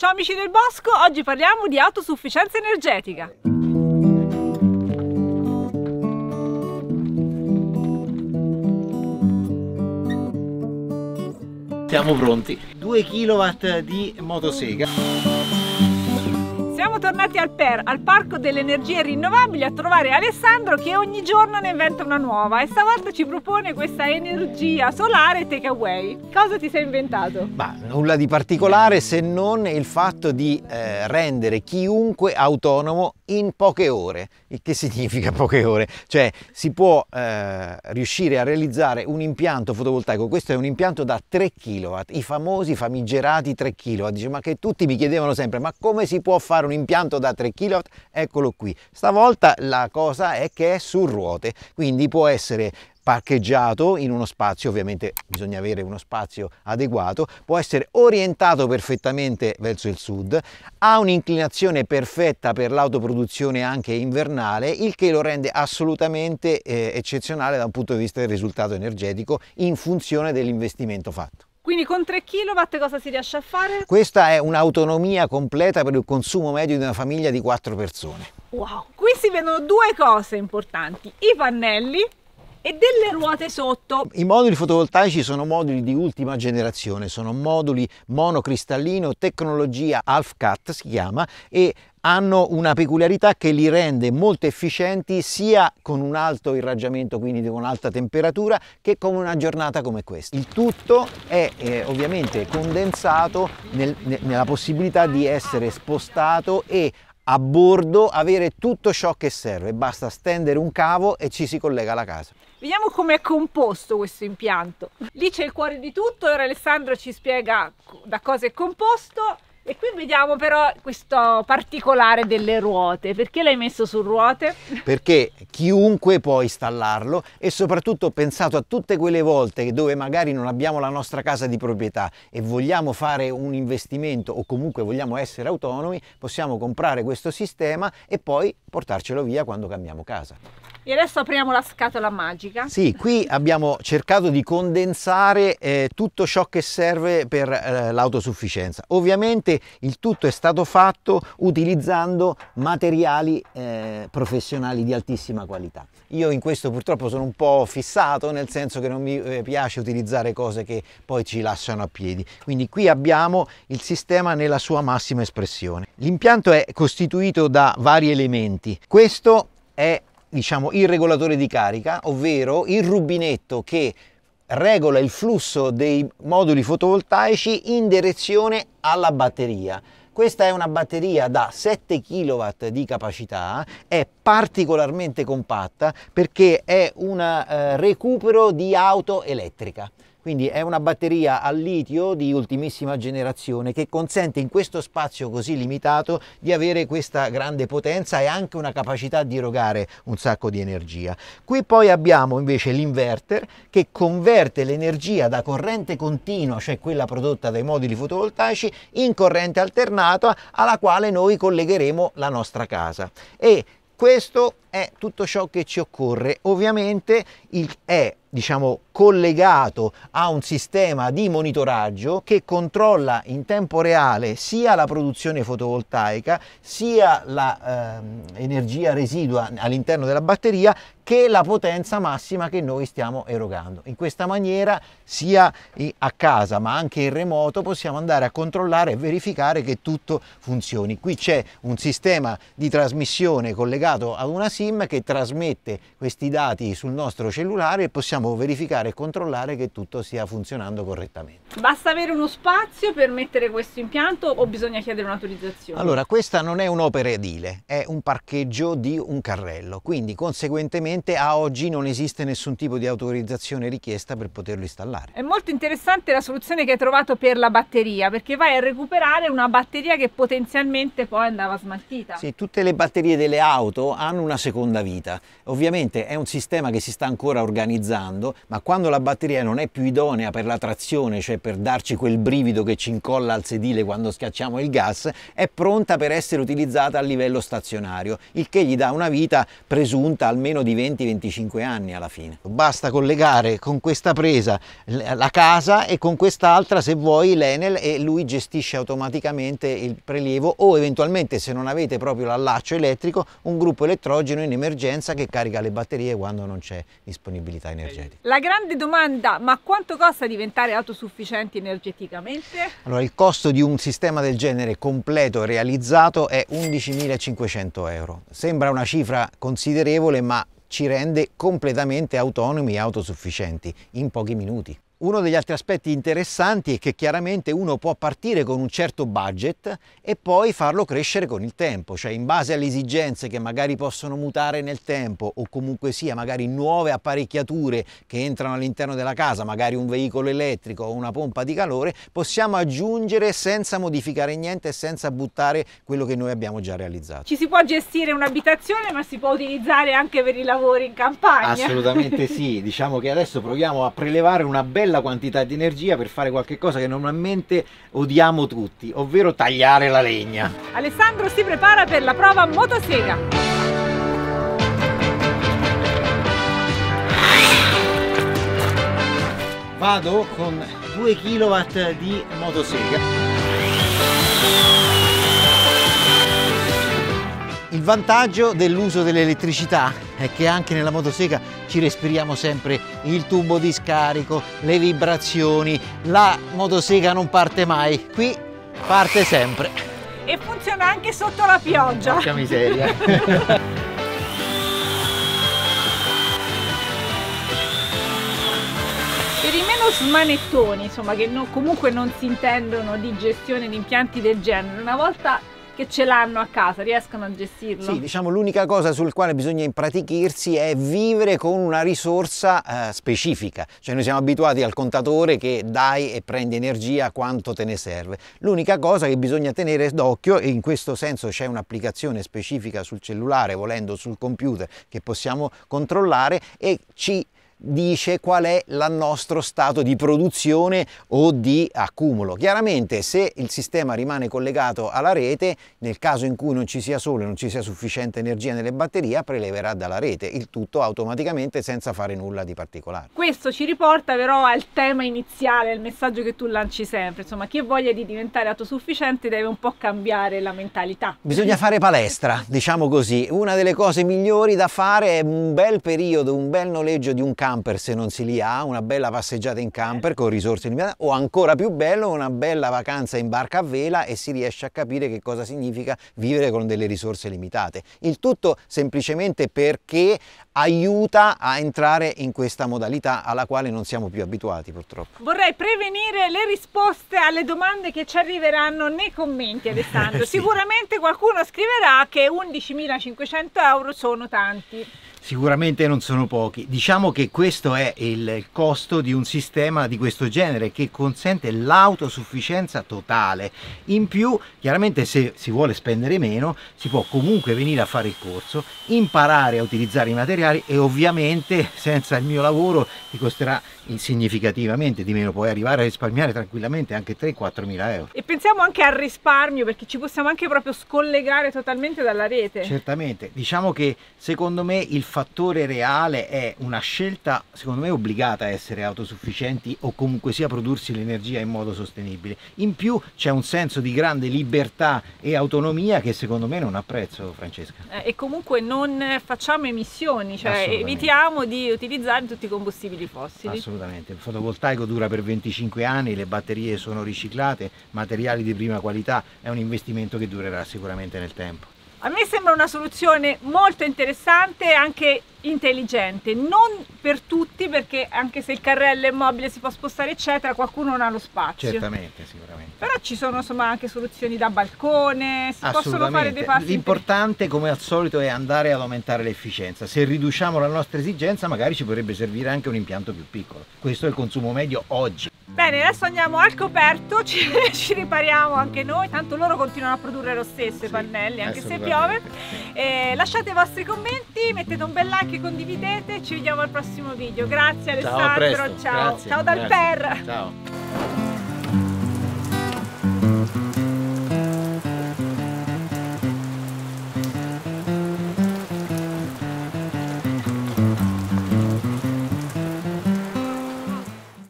Ciao amici del bosco, oggi parliamo di autosufficienza energetica. Siamo pronti. 2 kW di motosega tornati al PER, al Parco delle Energie Rinnovabili, a trovare Alessandro che ogni giorno ne inventa una nuova e stavolta ci propone questa energia solare takeaway. Cosa ti sei inventato? Ma nulla di particolare se non il fatto di eh, rendere chiunque autonomo in poche ore. Il che significa poche ore? Cioè si può eh, riuscire a realizzare un impianto fotovoltaico, questo è un impianto da 3 kW, i famosi famigerati 3 kW. Dice ma che tutti mi chiedevano sempre ma come si può fare un impianto? l'impianto da 3 kW, eccolo qui. Stavolta la cosa è che è su ruote, quindi può essere parcheggiato in uno spazio, ovviamente bisogna avere uno spazio adeguato, può essere orientato perfettamente verso il sud, ha un'inclinazione perfetta per l'autoproduzione anche invernale, il che lo rende assolutamente eh, eccezionale da un punto di vista del risultato energetico in funzione dell'investimento fatto. Quindi con 3 kW cosa si riesce a fare? Questa è un'autonomia completa per il consumo medio di una famiglia di 4 persone. Wow! Qui si vedono due cose importanti, i pannelli e delle ruote sotto. I moduli fotovoltaici sono moduli di ultima generazione, sono moduli monocristallino, tecnologia AlfCat si chiama e hanno una peculiarità che li rende molto efficienti sia con un alto irraggiamento, quindi con alta temperatura, che con una giornata come questa. Il tutto è eh, ovviamente condensato nel, nella possibilità di essere spostato e a bordo avere tutto ciò che serve, basta stendere un cavo e ci si collega alla casa. Vediamo come è composto questo impianto. Lì c'è il cuore di tutto, ora Alessandro ci spiega da cosa è composto e qui vediamo però questo particolare delle ruote. Perché l'hai messo su ruote? Perché chiunque può installarlo e soprattutto ho pensato a tutte quelle volte dove magari non abbiamo la nostra casa di proprietà e vogliamo fare un investimento o comunque vogliamo essere autonomi, possiamo comprare questo sistema e poi portarcelo via quando cambiamo casa. E adesso apriamo la scatola magica. Sì, qui abbiamo cercato di condensare eh, tutto ciò che serve per eh, l'autosufficienza. Ovviamente il tutto è stato fatto utilizzando materiali eh, professionali di altissima qualità. Io in questo purtroppo sono un po' fissato, nel senso che non mi eh, piace utilizzare cose che poi ci lasciano a piedi. Quindi qui abbiamo il sistema nella sua massima espressione. L'impianto è costituito da vari elementi. Questo è diciamo, il regolatore di carica, ovvero il rubinetto che regola il flusso dei moduli fotovoltaici in direzione alla batteria. Questa è una batteria da 7 kW di capacità, è particolarmente compatta perché è un eh, recupero di auto elettrica. Quindi è una batteria al litio di ultimissima generazione che consente in questo spazio così limitato di avere questa grande potenza e anche una capacità di erogare un sacco di energia. Qui poi abbiamo invece l'inverter che converte l'energia da corrente continua, cioè quella prodotta dai moduli fotovoltaici, in corrente alternata alla quale noi collegheremo la nostra casa. E questo è tutto ciò che ci occorre. Ovviamente il, è diciamo, collegato a un sistema di monitoraggio che controlla in tempo reale sia la produzione fotovoltaica sia l'energia ehm, eh, residua all'interno della batteria che la potenza massima che noi stiamo erogando. In questa maniera sia a casa ma anche in remoto possiamo andare a controllare e verificare che tutto funzioni. Qui c'è un sistema di trasmissione collegato ad una SIM che trasmette questi dati sul nostro cellulare e possiamo verificare e controllare che tutto stia funzionando correttamente. Basta avere uno spazio per mettere questo impianto o bisogna chiedere un'autorizzazione? Allora, questa non è un'opera edile, è un parcheggio di un carrello, quindi conseguentemente Attualmente a oggi non esiste nessun tipo di autorizzazione richiesta per poterlo installare. È molto interessante la soluzione che hai trovato per la batteria, perché vai a recuperare una batteria che potenzialmente poi andava smaltita. Sì, tutte le batterie delle auto hanno una seconda vita. Ovviamente è un sistema che si sta ancora organizzando, ma quando la batteria non è più idonea per la trazione, cioè per darci quel brivido che ci incolla al sedile quando schiacciamo il gas, è pronta per essere utilizzata a livello stazionario, il che gli dà una vita presunta almeno di 20 20-25 anni alla fine. Basta collegare con questa presa la casa e con quest'altra se vuoi l'Enel e lui gestisce automaticamente il prelievo o eventualmente se non avete proprio l'allaccio elettrico un gruppo elettrogeno in emergenza che carica le batterie quando non c'è disponibilità energetica. La grande domanda, ma quanto costa diventare autosufficienti energeticamente? Allora il costo di un sistema del genere completo realizzato è 11.500 euro. Sembra una cifra considerevole ma ci rende completamente autonomi e autosufficienti in pochi minuti. Uno degli altri aspetti interessanti è che chiaramente uno può partire con un certo budget e poi farlo crescere con il tempo, cioè in base alle esigenze che magari possono mutare nel tempo o comunque sia magari nuove apparecchiature che entrano all'interno della casa, magari un veicolo elettrico o una pompa di calore, possiamo aggiungere senza modificare niente e senza buttare quello che noi abbiamo già realizzato. Ci si può gestire un'abitazione ma si può utilizzare anche per i lavori in campagna. Assolutamente sì, diciamo che adesso proviamo a prelevare una bella bella quantità di energia per fare qualcosa che normalmente odiamo tutti, ovvero tagliare la legna. Alessandro si prepara per la prova motosega. Vado con 2 kW di motosega. Il vantaggio dell'uso dell'elettricità è che anche nella motosega ci respiriamo sempre il tubo di scarico, le vibrazioni, la motosega non parte mai, qui parte sempre. E funziona anche sotto la pioggia. Porca miseria. per i meno smanettoni, insomma, che no, comunque non si intendono di gestione di impianti del genere, una volta che ce l'hanno a casa, riescono a gestirlo? Sì, diciamo l'unica cosa sul quale bisogna impratichirsi è vivere con una risorsa eh, specifica, cioè noi siamo abituati al contatore che dai e prendi energia quanto te ne serve. L'unica cosa che bisogna tenere d'occhio e in questo senso c'è un'applicazione specifica sul cellulare, volendo sul computer che possiamo controllare e ci dice qual è il nostro stato di produzione o di accumulo. Chiaramente se il sistema rimane collegato alla rete, nel caso in cui non ci sia sole, non ci sia sufficiente energia nelle batterie, preleverà dalla rete, il tutto automaticamente senza fare nulla di particolare. Questo ci riporta però al tema iniziale, al messaggio che tu lanci sempre, insomma chi ha voglia di diventare autosufficiente deve un po' cambiare la mentalità. Bisogna fare palestra, diciamo così. Una delle cose migliori da fare è un bel periodo, un bel noleggio di un campo camper se non si li ha, una bella passeggiata in camper eh. con risorse limitate o ancora più bello una bella vacanza in barca a vela e si riesce a capire che cosa significa vivere con delle risorse limitate. Il tutto semplicemente perché aiuta a entrare in questa modalità alla quale non siamo più abituati purtroppo. Vorrei prevenire le risposte alle domande che ci arriveranno nei commenti Alessandro. sì. Sicuramente qualcuno scriverà che 11.500 euro sono tanti. Sicuramente non sono pochi. Diciamo che questo è il costo di un sistema di questo genere che consente l'autosufficienza totale. In più, chiaramente se si vuole spendere meno, si può comunque venire a fare il corso, imparare a utilizzare i materiali e ovviamente senza il mio lavoro ti costerà significativamente di meno, puoi arrivare a risparmiare tranquillamente anche 3-4 mila euro. E pensiamo anche al risparmio perché ci possiamo anche proprio scollegare totalmente dalla rete. Certamente, diciamo che secondo me il fattore reale è una scelta, secondo me, obbligata a essere autosufficienti o comunque sia prodursi l'energia in modo sostenibile. In più c'è un senso di grande libertà e autonomia che secondo me non apprezzo, Francesca. Eh, e comunque non facciamo emissioni, cioè evitiamo di utilizzare tutti i combustibili fossili. Assolutamente, il fotovoltaico dura per 25 anni, le batterie sono riciclate, materiali di prima qualità, è un investimento che durerà sicuramente nel tempo. A me sembra una soluzione molto interessante e anche intelligente, non per tutti perché anche se il carrello è mobile si può spostare eccetera, qualcuno non ha lo spazio. Certamente, sicuramente. Però ci sono insomma anche soluzioni da balcone, si possono fare dei passi. L'importante come al solito è andare ad aumentare l'efficienza. Se riduciamo la nostra esigenza magari ci potrebbe servire anche un impianto più piccolo. Questo è il consumo medio oggi. Bene, adesso andiamo al coperto, ci, ci, ripariamo anche noi, tanto loro continuano a produrre lo stesso i pannelli, anche se piove. Eh, lasciate i vostri commenti, mettete un bel like, condividete, ci vediamo al prossimo video. Grazie Alessandro, ciao, ciao. ciao dal grazie. Per. Ciao.